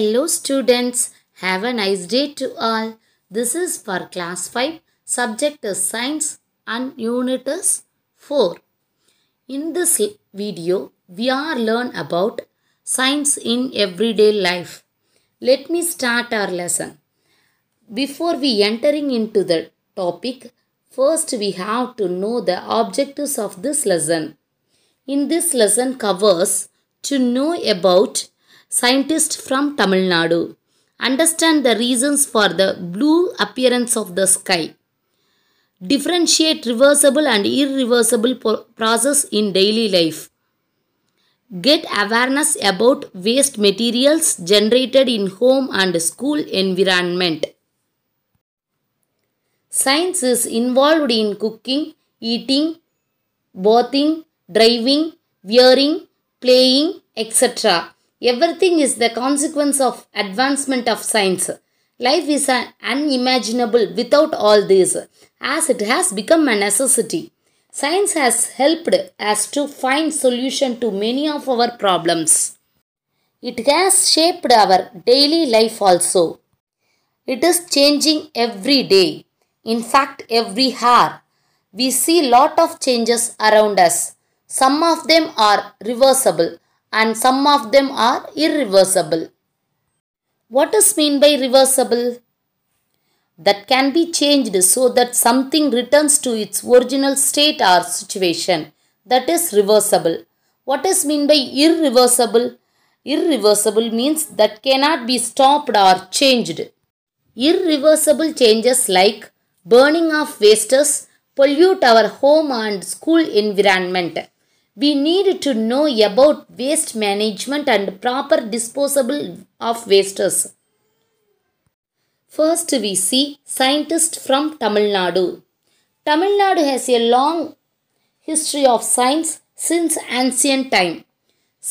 Hello students, have a nice day to all. This is for class 5, subject is science and unit is 4. In this video, we are learn about science in everyday life. Let me start our lesson. Before we entering into the topic, first we have to know the objectives of this lesson. In this lesson covers to know about scientist from Tamil Nadu. Understand the reasons for the blue appearance of the sky. Differentiate reversible and irreversible process in daily life. Get awareness about waste materials generated in home and school environment. Science is involved in cooking, eating, bathing, driving, wearing, playing, etc. Everything is the consequence of advancement of science. Life is unimaginable without all this, as it has become a necessity. Science has helped us to find solution to many of our problems. It has shaped our daily life also. It is changing every day. In fact, every hour. We see lot of changes around us. Some of them are reversible and some of them are irreversible. What is mean by reversible? That can be changed so that something returns to its original state or situation. That is reversible. What is mean by irreversible? Irreversible means that cannot be stopped or changed. Irreversible changes like burning of wastes pollute our home and school environment we need to know about waste management and proper disposal of wastes. First, we see scientists from Tamil Nadu. Tamil Nadu has a long history of science since ancient time.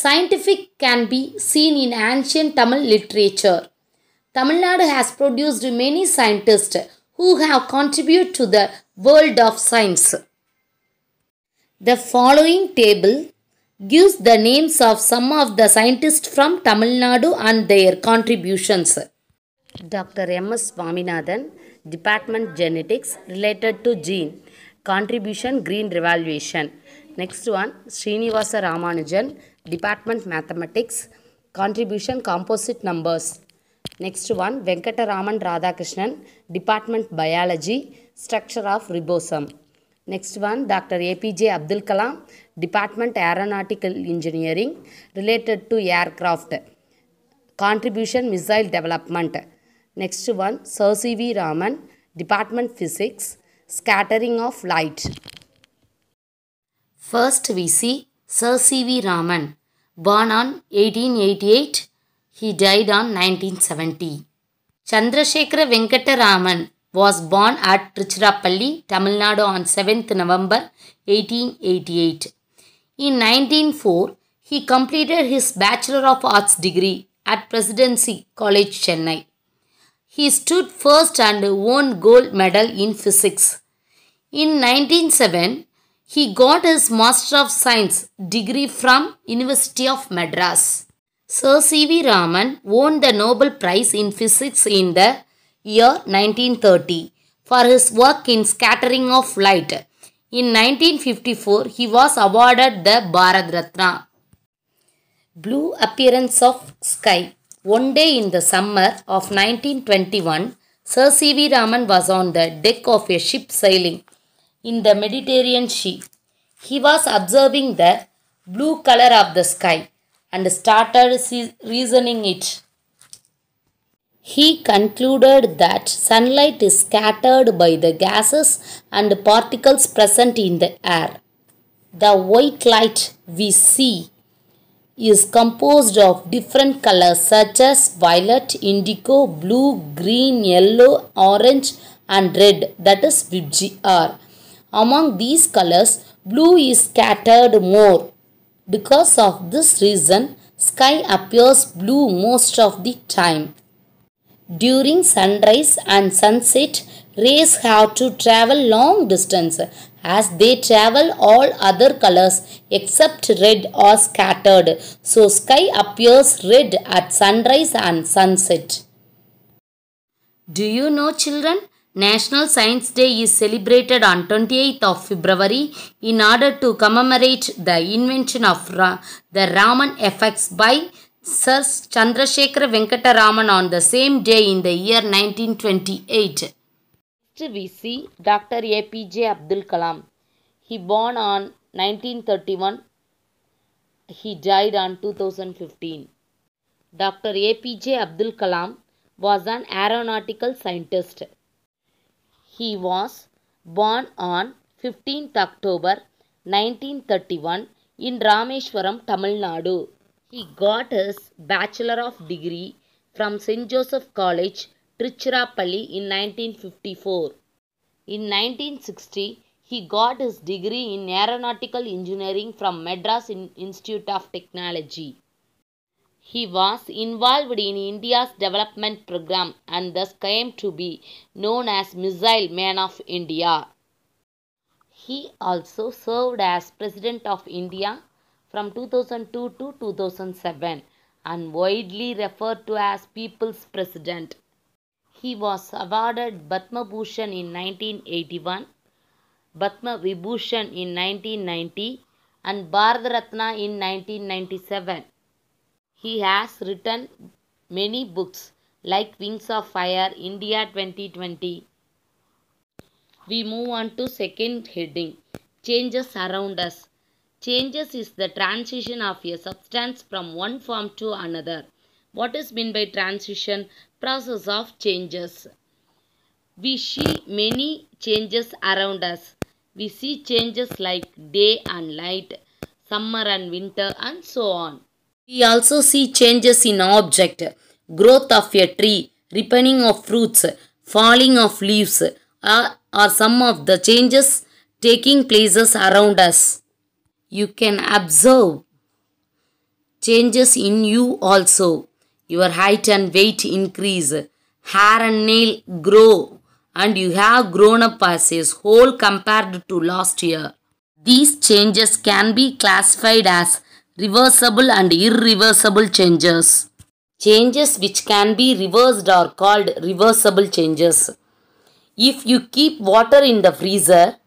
Scientific can be seen in ancient Tamil literature. Tamil Nadu has produced many scientists who have contributed to the world of science. The following table gives the names of some of the scientists from Tamil Nadu and their contributions. Dr. M. S. Swaminathan, Department Genetics related to Gene, Contribution Green Revaluation. Next one, Srinivasa Ramanujan, Department Mathematics, Contribution Composite Numbers. Next one, Venkata Raman Radhakrishnan, Department Biology, Structure of Ribosome. Next one, Dr. APJ Abdul Kalam, Department Aeronautical Engineering, related to aircraft, contribution missile development. Next one, Sir C. V. Raman, Department Physics, scattering of light. First we see Sir C. V. Raman, born on 1888, he died on 1970. Chandrasekhar Venkata Raman, was born at Tiruchirappalli, Tamil Nadu on 7th November 1888. In 1904, he completed his Bachelor of Arts degree at Presidency College, Chennai. He stood first and won gold medal in physics. In 1907, he got his Master of Science degree from University of Madras. Sir C.V. Raman won the Nobel Prize in Physics in the year 1930 for his work in scattering of light. In 1954, he was awarded the Bharat Ratna. Blue appearance of sky. One day in the summer of 1921, Sir C.V. Raman was on the deck of a ship sailing in the Mediterranean Sea. He was observing the blue color of the sky and started reasoning it he concluded that sunlight is scattered by the gases and particles present in the air. The white light we see is composed of different colors such as violet, indigo, blue, green, yellow, orange and red that is VGR. Among these colors, blue is scattered more. Because of this reason, sky appears blue most of the time. During sunrise and sunset, rays have to travel long distance as they travel all other colors except red are scattered. So sky appears red at sunrise and sunset. Do you know children? National Science Day is celebrated on 28th of February in order to commemorate the invention of Ra the Raman effects by Sir Chandrasekhar Venkataraman on the same day in the year 1928. Next we see Dr. APJ Abdul Kalam. He born on 1931. He died on 2015. Dr. APJ Abdul Kalam was an aeronautical scientist. He was born on 15th October 1931 in Rameshwaram, Tamil Nadu. He got his Bachelor of Degree from St. Joseph College, Trichurapalli in 1954. In 1960, he got his degree in Aeronautical Engineering from Madras Institute of Technology. He was involved in India's development program and thus came to be known as Missile Man of India. He also served as President of India from 2002 to 2007 and widely referred to as People's President. He was awarded Batma Bhushan in 1981, Batma Vibhushan in 1990 and Bharat Ratna in 1997. He has written many books like Wings of Fire, India 2020. We move on to second heading, Changes Around Us. Changes is the transition of a substance from one form to another. What is meant by transition? Process of changes. We see many changes around us. We see changes like day and light, summer and winter and so on. We also see changes in object, growth of a tree, ripening of fruits, falling of leaves are, uh, are some of the changes taking places around us you can observe changes in you also. Your height and weight increase, hair and nail grow, and you have grown up as a whole compared to last year. These changes can be classified as reversible and irreversible changes. Changes which can be reversed are called reversible changes. If you keep water in the freezer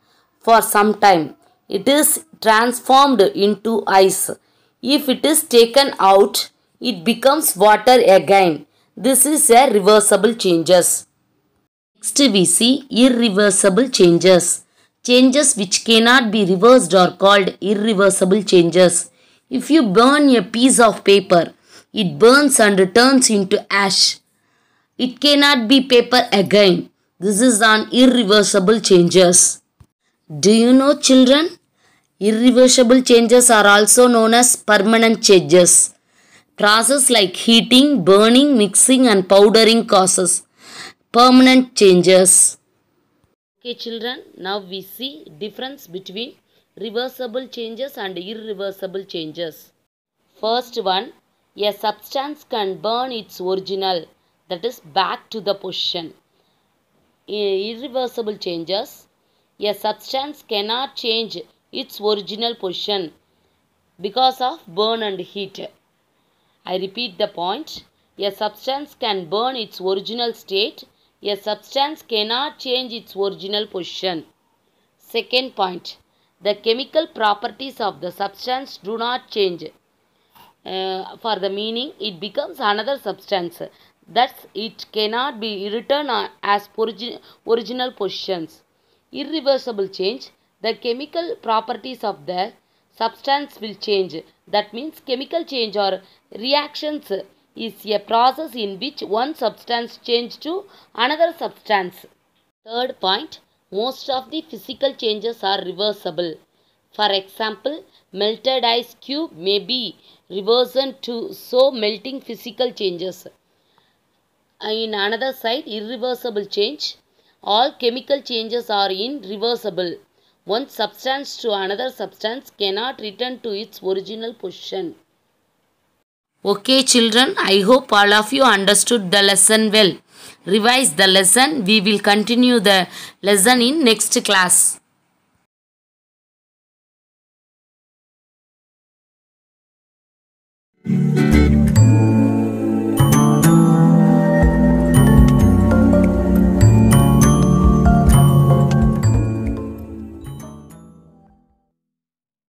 for some time, it is transformed into ice. If it is taken out, it becomes water again. This is a reversible changes. Next we see irreversible changes. Changes which cannot be reversed are called irreversible changes. If you burn a piece of paper, it burns and turns into ash. It cannot be paper again. This is an irreversible changes. Do you know children? Irreversible changes are also known as permanent changes. Process like heating, burning, mixing and powdering causes permanent changes. Okay children, now we see difference between reversible changes and irreversible changes. First one, a substance can burn its original that is back to the position. Irreversible changes, a substance cannot change its original position because of burn and heat. I repeat the point. A substance can burn its original state. A substance cannot change its original position. Second point. The chemical properties of the substance do not change. Uh, for the meaning, it becomes another substance. Thus, it cannot be returned as origi original positions. Irreversible change the chemical properties of the substance will change. That means chemical change or reactions is a process in which one substance changes to another substance. Third point, most of the physical changes are reversible. For example, melted ice cube may be reversed to so melting physical changes. In another side, irreversible change. All chemical changes are irreversible. one substance to another substance cannot return to its original position. Okay children, I hope all of you understood the lesson well. Revise the lesson. We will continue the lesson in next class.